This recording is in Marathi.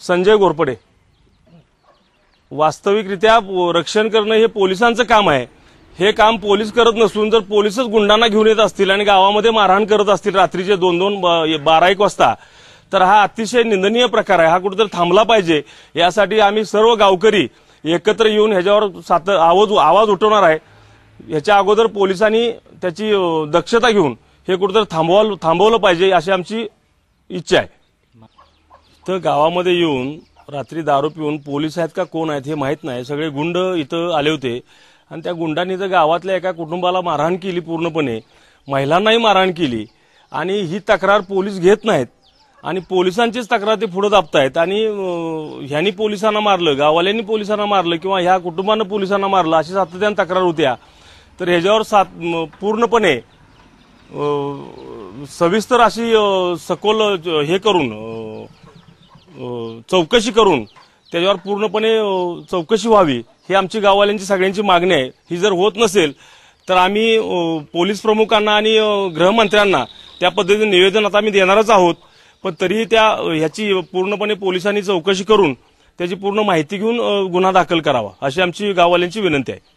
संजय गोरपडे वास्तविकरित्या रक्षण करणं हे पोलिसांचं काम आहे हे काम पोलीस करत नसून जर पोलीसच गुंडांना घेऊन येत असतील आणि गावामध्ये मारहाण करत असतील रात्रीचे दोन दोन बारा एक वाजता तर हा अतिशय निंदनीय प्रकार आहे हा कुठेतरी थांबला पाहिजे यासाठी आम्ही सर्व गावकरी एकत्र येऊन ह्याच्यावर सात आवाज आवाज उठवणार आहे ह्याच्या अगोदर पोलिसांनी त्याची दक्षता घेऊन हे कुठेतरी थांबवा थांबवलं पाहिजे अशी आमची इच्छा आहे इथं गावामध्ये येऊन रात्री दारू पिऊन पोलीस आहेत का कोण आहेत हे माहीत नाही सगळे गुंड इथं आले होते आणि त्या गुंडांनी जर गावातल्या एका कुटुंबाला मारहाण केली पूर्णपणे महिलांनाही मारहाण केली आणि ही तक्रार पोलीस घेत नाहीत आणि पोलिसांचीच तक्रार ते पुढे दाबतायत आणि ह्यांनी पोलिसांना मारलं गाववाल्यांनी पोलिसांना मारलं किंवा ह्या कुटुंबानं पोलिसांना मारलं अशी सातत्यानं तक्रार होत्या तर ह्याच्यावर सात पूर्णपणे सविस्तर अशी सखोल हे करून चौकशी करून त्याच्यावर पूर्णपणे चौकशी व्हावी ही आमची गाववाल्यांची सगळ्यांची मागणी आहे ही जर होत नसेल तर आम्ही पोलीस प्रमुखांना आणि गृहमंत्र्यांना त्या पद्धतीने निवेदन आता आम्ही देणारच आहोत पण तरीही त्या ह्याची पूर्णपणे पोलिसांनी चौकशी करून त्याची पूर्ण माहिती घेऊन गुन्हा दाखल करावा अशी आमची गाववाल्यांची विनंती आहे